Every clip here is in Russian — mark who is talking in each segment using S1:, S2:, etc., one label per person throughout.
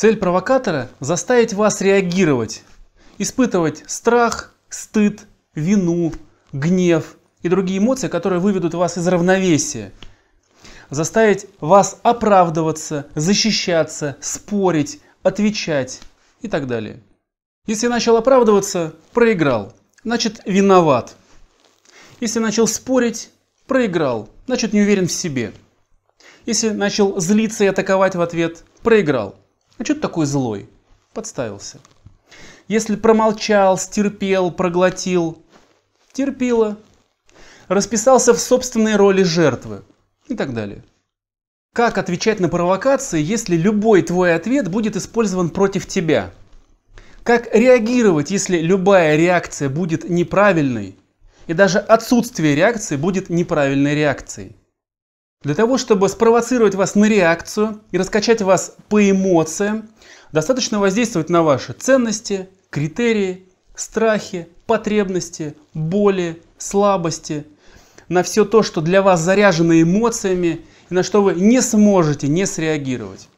S1: Цель провокатора – заставить вас реагировать, испытывать страх, стыд, вину, гнев и другие эмоции, которые выведут вас из равновесия. Заставить вас оправдываться, защищаться, спорить, отвечать и так далее. Если начал оправдываться, проиграл, значит виноват. Если начал спорить, проиграл, значит не уверен в себе. Если начал злиться и атаковать в ответ, проиграл. А ну, что ты такой злой? Подставился. Если промолчал, стерпел, проглотил, терпила, расписался в собственной роли жертвы и так далее. Как отвечать на провокации, если любой твой ответ будет использован против тебя? Как реагировать, если любая реакция будет неправильной, и даже отсутствие реакции будет неправильной реакцией? Для того, чтобы спровоцировать вас на реакцию и раскачать вас по эмоциям, достаточно воздействовать на ваши ценности, критерии, страхи, потребности, боли, слабости, на все то, что для вас заряжено эмоциями и на что вы не сможете не среагировать.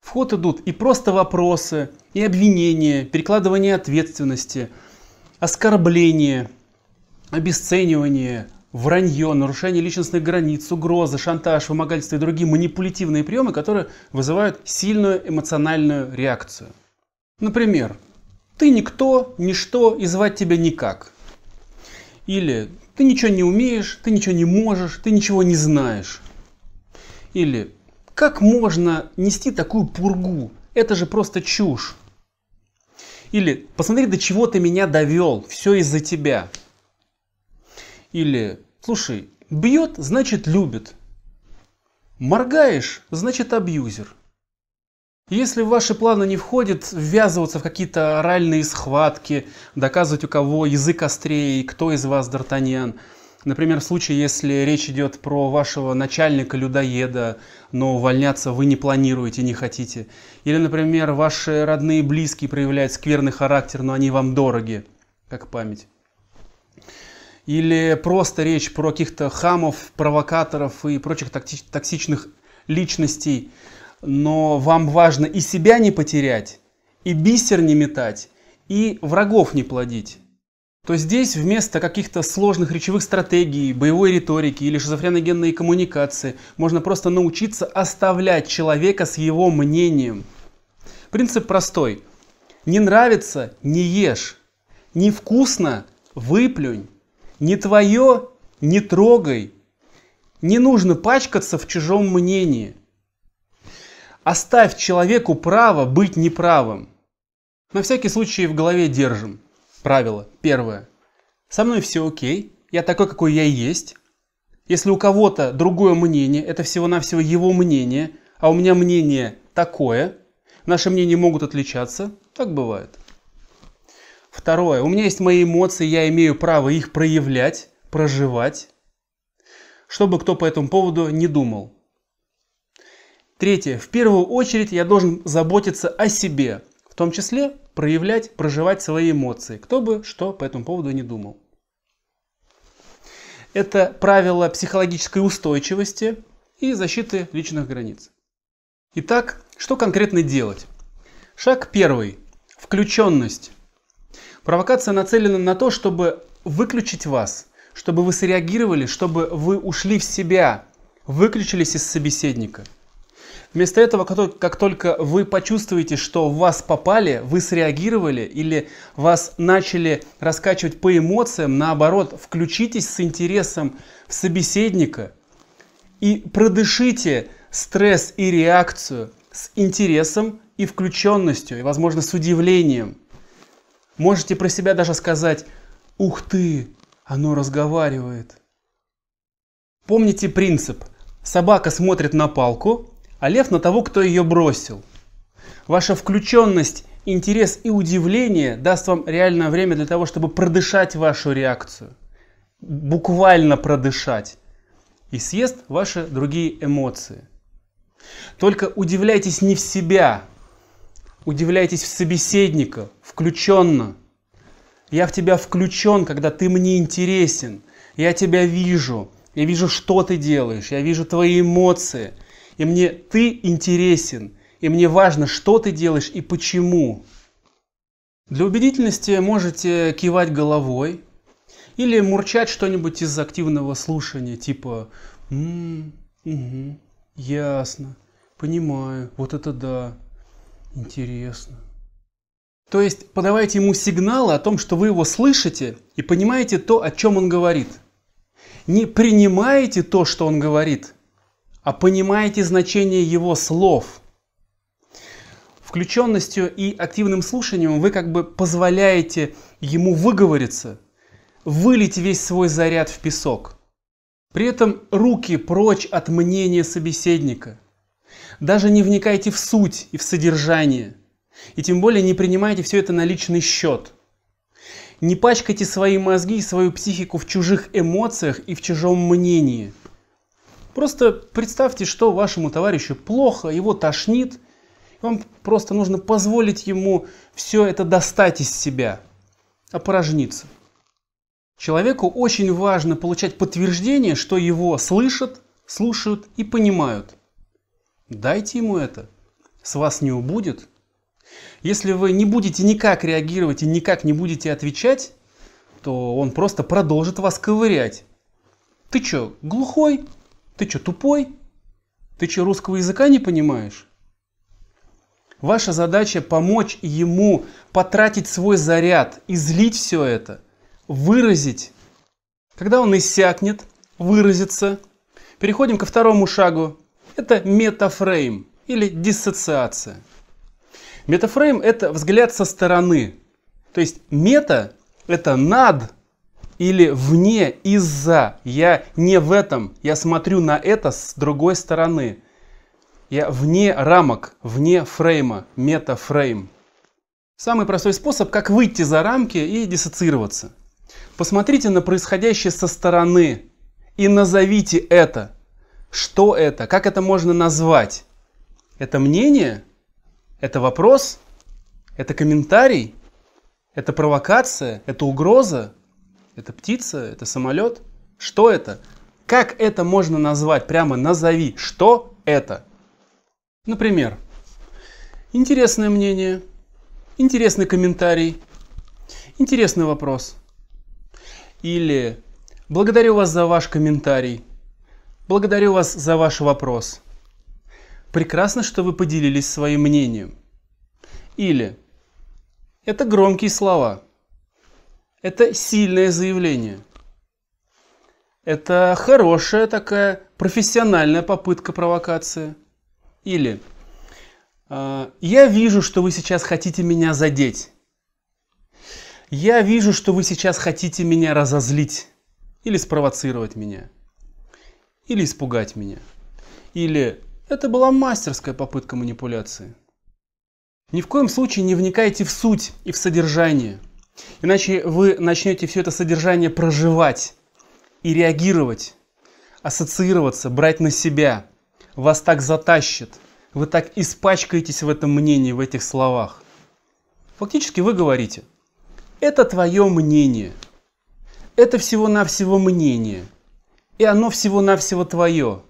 S1: В ход идут и просто вопросы, и обвинения, перекладывание ответственности, оскорбления, обесценивание, вранье, нарушение личностных границ, угрозы, шантаж, вымогательство и другие манипулятивные приемы, которые вызывают сильную эмоциональную реакцию. Например, ты никто, ничто и звать тебя никак. Или ты ничего не умеешь, ты ничего не можешь, ты ничего не знаешь. Или как можно нести такую пургу? Это же просто чушь. Или посмотри, до чего ты меня довел, все из-за тебя. Или «Слушай, бьет, значит любит». Моргаешь, значит абьюзер. Если в ваши планы не входит ввязываться в какие-то оральные схватки, доказывать у кого язык острее и кто из вас Д'Артаньян, Например, в случае, если речь идет про вашего начальника-людоеда, но увольняться вы не планируете, не хотите. Или, например, ваши родные и близкие проявляют скверный характер, но они вам дороги, как память или просто речь про каких-то хамов, провокаторов и прочих токсичных личностей, но вам важно и себя не потерять, и бисер не метать, и врагов не плодить, то здесь вместо каких-то сложных речевых стратегий, боевой риторики или шизофреногенной коммуникации можно просто научиться оставлять человека с его мнением. Принцип простой. Не нравится – не ешь. Невкусно – выплюнь. Не твое, не трогай. Не нужно пачкаться в чужом мнении. Оставь человеку право быть неправым. На всякий случай в голове держим. Правило первое. Со мной все окей, я такой, какой я есть. Если у кого-то другое мнение, это всего-навсего его мнение, а у меня мнение такое, наши мнения могут отличаться, так бывает. Второе. У меня есть мои эмоции, я имею право их проявлять, проживать, чтобы кто по этому поводу не думал. Третье. В первую очередь я должен заботиться о себе, в том числе проявлять, проживать свои эмоции, кто бы что по этому поводу не думал. Это правило психологической устойчивости и защиты личных границ. Итак, что конкретно делать? Шаг первый. Включенность. Провокация нацелена на то, чтобы выключить вас, чтобы вы среагировали, чтобы вы ушли в себя, выключились из собеседника. Вместо этого, как только вы почувствуете, что в вас попали, вы среагировали или вас начали раскачивать по эмоциям, наоборот, включитесь с интересом в собеседника и продышите стресс и реакцию с интересом и включенностью, и, возможно, с удивлением – Можете про себя даже сказать «Ух ты, оно разговаривает». Помните принцип «Собака смотрит на палку, а лев на того, кто ее бросил». Ваша включенность, интерес и удивление даст вам реальное время для того, чтобы продышать вашу реакцию. Буквально продышать. И съест ваши другие эмоции. Только удивляйтесь не в себя, Удивляйтесь в собеседника, включенно. Я в тебя включен, когда ты мне интересен. Я тебя вижу. Я вижу, что ты делаешь. Я вижу твои эмоции. И мне ты интересен. И мне важно, что ты делаешь и почему. Для убедительности можете кивать головой или мурчать что-нибудь из активного слушания, типа «М-м, угу, ясно, понимаю, вот это да». Интересно. То есть подавайте ему сигналы о том, что вы его слышите и понимаете то, о чем он говорит. Не принимаете то, что он говорит, а понимаете значение его слов. Включенностью и активным слушанием вы как бы позволяете ему выговориться, вылить весь свой заряд в песок. При этом руки прочь от мнения собеседника – даже не вникайте в суть и в содержание. И тем более не принимайте все это на личный счет. Не пачкайте свои мозги и свою психику в чужих эмоциях и в чужом мнении. Просто представьте, что вашему товарищу плохо, его тошнит, вам просто нужно позволить ему все это достать из себя, опорожниться. Человеку очень важно получать подтверждение, что его слышат, слушают и понимают – Дайте ему это. С вас не убудет. Если вы не будете никак реагировать и никак не будете отвечать, то он просто продолжит вас ковырять. Ты чё, глухой? Ты чё, тупой? Ты чё, русского языка не понимаешь? Ваша задача помочь ему потратить свой заряд, излить все это, выразить. Когда он иссякнет, выразится. Переходим ко второму шагу. Это метафрейм или диссоциация. Метафрейм – это взгляд со стороны. То есть мета – это над или вне, из-за. Я не в этом, я смотрю на это с другой стороны. Я вне рамок, вне фрейма, метафрейм. Самый простой способ, как выйти за рамки и диссоциироваться. Посмотрите на происходящее со стороны и назовите это – что это? Как это можно назвать? Это мнение? Это вопрос? Это комментарий? Это провокация? Это угроза? Это птица? Это самолет? Что это? Как это можно назвать? Прямо назови, что это? Например, интересное мнение, интересный комментарий, интересный вопрос. Или благодарю вас за ваш комментарий – Благодарю вас за ваш вопрос. Прекрасно, что вы поделились своим мнением. Или это громкие слова. Это сильное заявление. Это хорошая такая профессиональная попытка провокации. Или а, я вижу, что вы сейчас хотите меня задеть. Я вижу, что вы сейчас хотите меня разозлить или спровоцировать меня или испугать меня. Или это была мастерская попытка манипуляции. Ни в коем случае не вникайте в суть и в содержание, иначе вы начнете все это содержание проживать и реагировать, ассоциироваться, брать на себя. Вас так затащит, вы так испачкаетесь в этом мнении, в этих словах. Фактически вы говорите, это твое мнение, это всего-навсего мнение – и оно всего-навсего твое.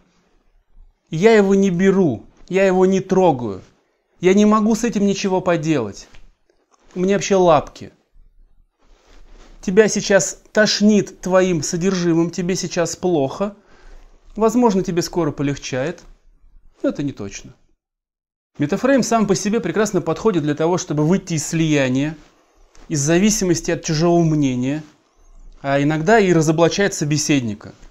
S1: Я его не беру, я его не трогаю. Я не могу с этим ничего поделать. У меня вообще лапки. Тебя сейчас тошнит твоим содержимым, тебе сейчас плохо. Возможно, тебе скоро полегчает, но это не точно. Метафрейм сам по себе прекрасно подходит для того, чтобы выйти из слияния, из зависимости от чужого мнения, а иногда и разоблачает собеседника –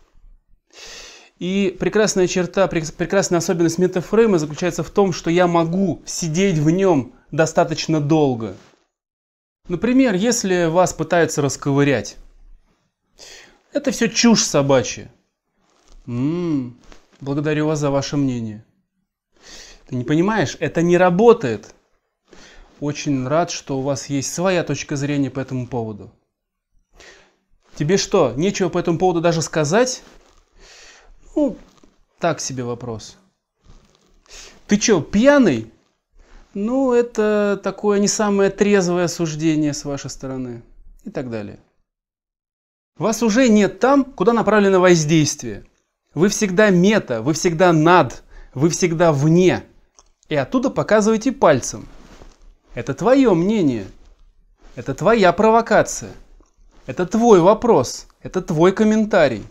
S1: и прекрасная черта, прекрасная особенность метафрейма заключается в том, что я могу сидеть в нем достаточно долго. Например, если вас пытаются расковырять. Это все чушь собачья. Ммм, благодарю вас за ваше мнение. Ты не понимаешь, это не работает. Очень рад, что у вас есть своя точка зрения по этому поводу. Тебе что, нечего по этому поводу даже сказать? Ну, так себе вопрос. Ты чё, пьяный? Ну, это такое не самое трезвое суждение с вашей стороны. И так далее. Вас уже нет там, куда направлено воздействие. Вы всегда мета, вы всегда над, вы всегда вне. И оттуда показываете пальцем. Это твое мнение. Это твоя провокация. Это твой вопрос. Это твой комментарий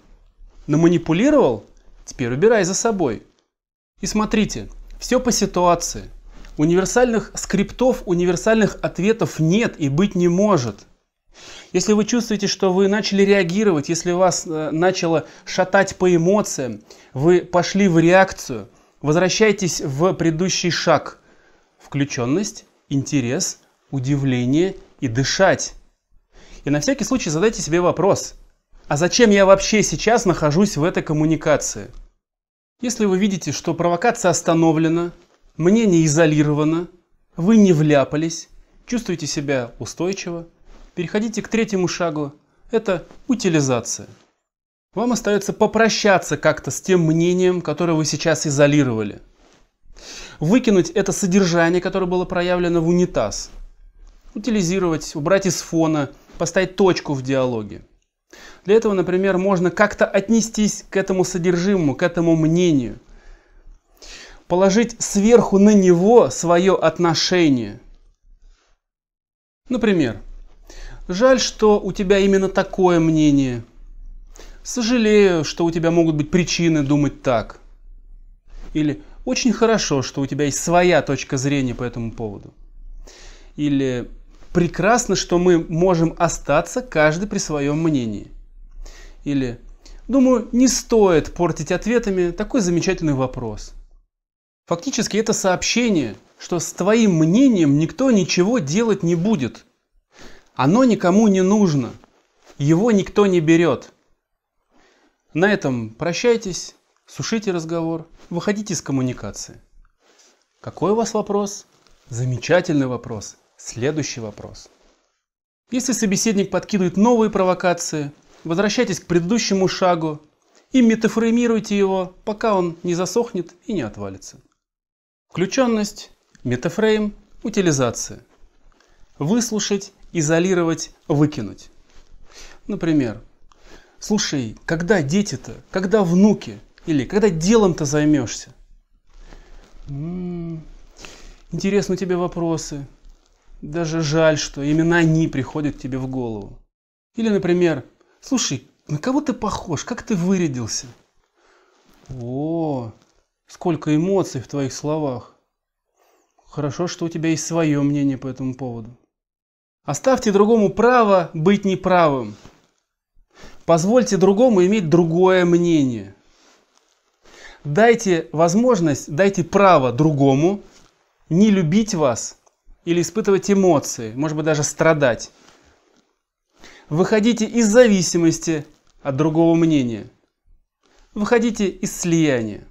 S1: наманипулировал, теперь убирай за собой. И смотрите, все по ситуации. Универсальных скриптов, универсальных ответов нет и быть не может. Если вы чувствуете, что вы начали реагировать, если вас э, начало шатать по эмоциям, вы пошли в реакцию, возвращайтесь в предыдущий шаг. Включенность, интерес, удивление и дышать. И на всякий случай задайте себе вопрос – а зачем я вообще сейчас нахожусь в этой коммуникации? Если вы видите, что провокация остановлена, мнение изолировано, вы не вляпались, чувствуете себя устойчиво, переходите к третьему шагу – это утилизация. Вам остается попрощаться как-то с тем мнением, которое вы сейчас изолировали. Выкинуть это содержание, которое было проявлено в унитаз. Утилизировать, убрать из фона, поставить точку в диалоге – для этого, например, можно как-то отнестись к этому содержимому, к этому мнению. Положить сверху на него свое отношение. Например, жаль, что у тебя именно такое мнение. Сожалею, что у тебя могут быть причины думать так. Или очень хорошо, что у тебя есть своя точка зрения по этому поводу. Или прекрасно, что мы можем остаться каждый при своем мнении. Или, думаю, не стоит портить ответами такой замечательный вопрос. Фактически это сообщение, что с твоим мнением никто ничего делать не будет. Оно никому не нужно. Его никто не берет. На этом прощайтесь, сушите разговор, выходите из коммуникации. Какой у вас вопрос? Замечательный вопрос. Следующий вопрос. Если собеседник подкидывает новые провокации, возвращайтесь к предыдущему шагу и метафоримируйте его, пока он не засохнет и не отвалится. Включенность, метафрейм, утилизация. Выслушать, изолировать, выкинуть. Например, слушай, когда дети-то, когда внуки, или когда делом-то займешься? М м-м, -м, интересны тебе вопросы. Даже жаль, что именно они приходят тебе в голову. Или, например, слушай, на кого ты похож, как ты вырядился? О, сколько эмоций в твоих словах. Хорошо, что у тебя есть свое мнение по этому поводу. Оставьте другому право быть неправым. Позвольте другому иметь другое мнение. Дайте возможность, дайте право другому не любить вас или испытывать эмоции, может быть даже страдать. Выходите из зависимости от другого мнения. Выходите из слияния.